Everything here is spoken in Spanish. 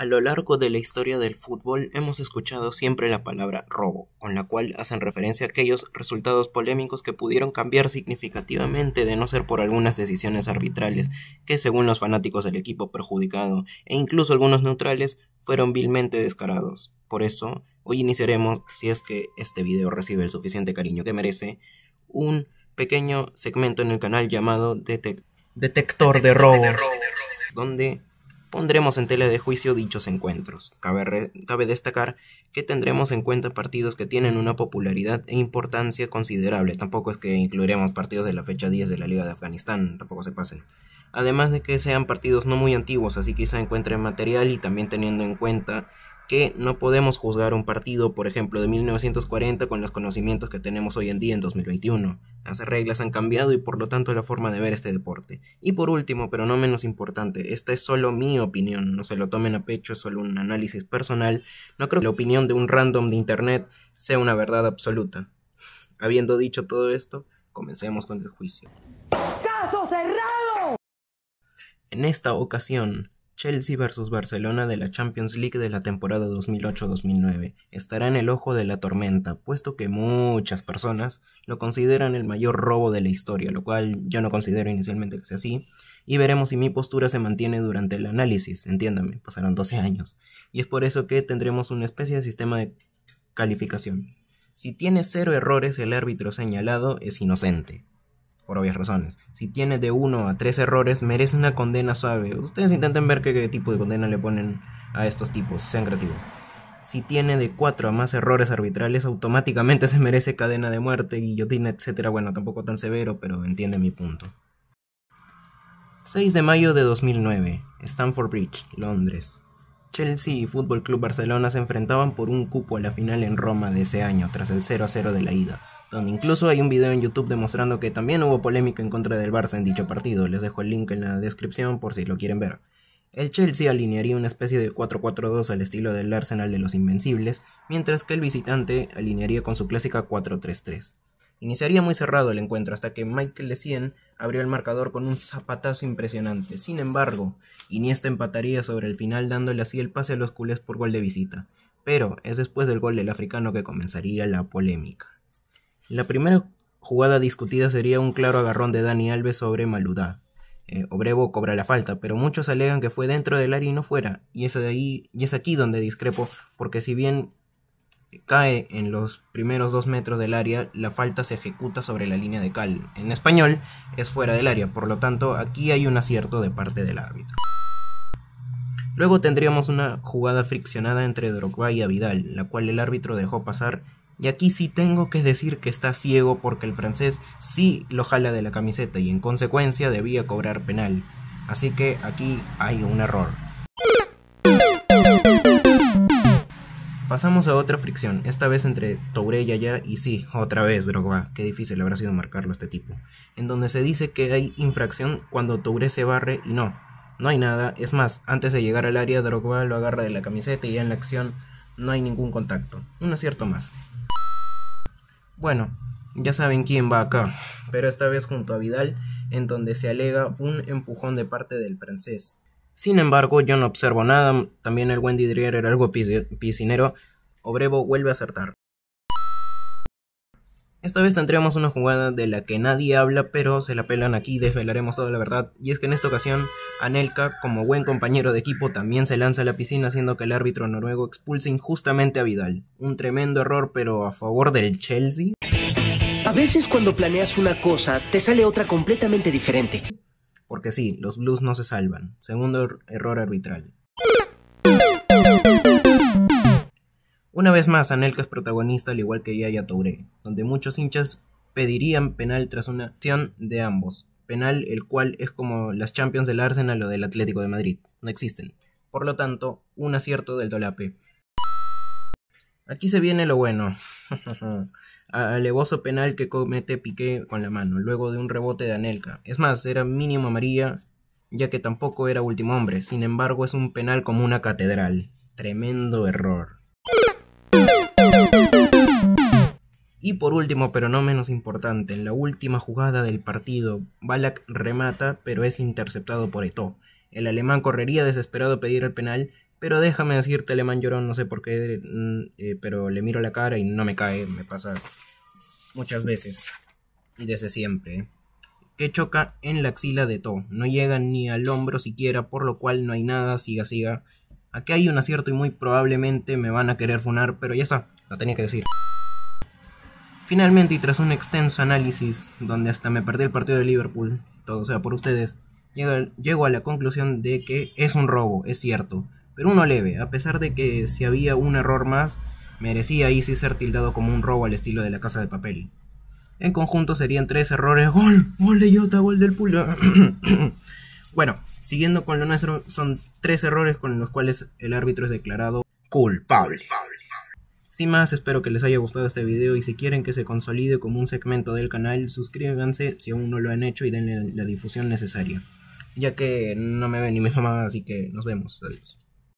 A lo largo de la historia del fútbol hemos escuchado siempre la palabra robo, con la cual hacen referencia a aquellos resultados polémicos que pudieron cambiar significativamente de no ser por algunas decisiones arbitrales, que según los fanáticos del equipo perjudicado e incluso algunos neutrales fueron vilmente descarados. Por eso, hoy iniciaremos, si es que este video recibe el suficiente cariño que merece, un pequeño segmento en el canal llamado Detector, de de robos. donde pondremos en tela de juicio dichos encuentros. Cabe, destacar que tendremos en cuenta partidos que tienen una popularidad e importancia considerable. Tampoco es que incluiremos partidos de la fecha 10 de la Liga de Afganistán, tampoco se pasen. Además de que sean partidos no muy antiguos, así quizá encuentren material y también teniendo en cuenta que no podemos juzgar un partido, por ejemplo, de 1940 con los conocimientos que tenemos hoy en día en 2021. Las reglas han cambiado y por lo tanto la forma de ver este deporte. Y por último, pero no menos importante, esta es solo mi opinión, no se lo tomen a pecho, es solo un análisis personal, no creo que la opinión de un random de internet sea una verdad absoluta. Habiendo dicho todo esto, comencemos con el juicio. ¡Caso cerrado! En esta ocasión, Chelsea vs Barcelona de la Champions League de la temporada 2008-2009 estará en el ojo de la tormenta, puesto que muchas personas lo consideran el mayor robo de la historia, lo cual yo no considero inicialmente que sea así, y veremos si mi postura se mantiene durante el análisis, entiéndame, pasaron 12 años, y es por eso que tendremos una especie de sistema de calificación. Si tiene cero errores, el árbitro señalado es inocente por obvias razones. Si tiene de uno a tres errores, merece una condena suave. Ustedes intenten ver qué, tipo de condena le ponen a estos tipos, sean creativos. Si tiene de cuatro a más errores arbitrales, automáticamente se merece cadena de muerte, guillotina, etc. Bueno, tampoco tan severo, pero entiende mi punto. 6 de mayo de 2009, Stamford Bridge, Londres. Chelsea y Fútbol Club Barcelona se enfrentaban por un cupo a la final en Roma de ese año, tras el 0-0 de la ida donde incluso hay un video en YouTube demostrando que también hubo polémica en contra del Barça en dicho partido. Les dejo el link en la descripción por si lo quieren ver. El Chelsea alinearía una especie de 4-4-2 al estilo del Arsenal de los Invencibles, mientras que el visitante alinearía con su clásica 4-3-3. Iniciaría muy cerrado el encuentro hasta que Michael Lecien abrió el marcador con un zapatazo impresionante. Sin embargo, Iniesta empataría sobre el final dándole así el pase a los culés por gol de visita. Pero es después del gol del africano que comenzaría la polémica. La primera jugada discutida sería un claro agarrón de Dani Alves sobre Maludá. Eh, Obrevo cobra la falta, pero muchos alegan que fue dentro del área y no fuera, y es, ahí, es aquí donde discrepo, porque si bien cae en los primeros dos metros del área, la falta se ejecuta sobre la línea de cal. En español es fuera del área, por lo tanto aquí hay un acierto de parte del árbitro. Luego tendríamos una jugada friccionada entre Drogba y Vidal, la cual el árbitro dejó pasar y aquí sí tengo que decir que está ciego porque el francés sí lo jala de la camiseta y en consecuencia debía cobrar penal. Así que aquí hay un error. Pasamos a otra fricción, esta vez entre Touré y Allá y sí, otra vez Drogba, qué difícil habrá sido marcarlo a este tipo, en donde se dice que hay infracción cuando Touré se barre y no, no hay nada, es más, antes de llegar al área Drogba lo agarra de la camiseta y ya en la acción no hay ningún contacto, un acierto más. Bueno, ya saben quién va acá, pero esta vez junto a Vidal, en donde se alega un empujón de parte del francés. Sin embargo, yo no observo nada, también el Wendy Drier era algo piscinero, Obrevo vuelve a acertar. Esta vez tendremos una jugada de la que nadie habla, pero se la pelan aquí, desvelaremos toda la verdad. Y es que en esta ocasión, Anelka, como buen compañero de equipo, también se lanza a la piscina, haciendo que el árbitro noruego expulse injustamente a Vidal. Un tremendo error, pero a favor del Chelsea. A veces cuando planeas una cosa, te sale otra completamente diferente. Porque sí, los Blues no se salvan. Segundo er-, error arbitral. Una vez más, Anelka es protagonista al igual que Yaya Touré, donde muchos hinchas pedirían penal tras una acción de ambos. Penal el cual es como las Champions del Arsenal o del Atlético de Madrid, no existen. Por lo tanto, un acierto del Dolape. Aquí se viene lo bueno. Alevoso penal que comete Piqué con la mano, luego de un rebote de Anelka. Es más, era mínimo amarilla, ya que tampoco era último hombre. Sin embargo, es un penal como una catedral. Tremendo error. Y por último, pero no menos importante, en la última jugada del partido, Balak remata, pero es interceptado por Eto. El alemán correría desesperado a pedir el penal, pero déjame decirte, alemán llorón, no sé por qué, mm, eh, pero le miro la cara y no me cae, me pasa muchas veces y desde siempre, ¿eh? que choca en la axila de To. No llega ni al hombro siquiera, por lo cual no hay nada, siga, siga. Aquí hay un acierto y muy probablemente me van a querer funar, pero ya está, lo tenía que decir. Finalmente, y tras un extenso análisis, donde hasta me perdí el partido de Liverpool, todo sea por ustedes, llego, a la conclusión de que es un robo, es cierto, pero uno leve, a pesar de que si había un error más, merecía ahí sí ser tildado como un robo al estilo de la casa de papel. En conjunto serían tres errores. Gol, gol de Jota, gol del Pula. bueno, siguiendo con lo nuestro, son tres errores con los cuales el árbitro es declarado culpable. Sin más, espero que les haya gustado este video y si quieren que se consolide como un segmento del canal, suscríbanse si aún no lo han hecho y denle la difusión necesaria. Ya que no me ven ni mi mamá, así que nos vemos. Adiós.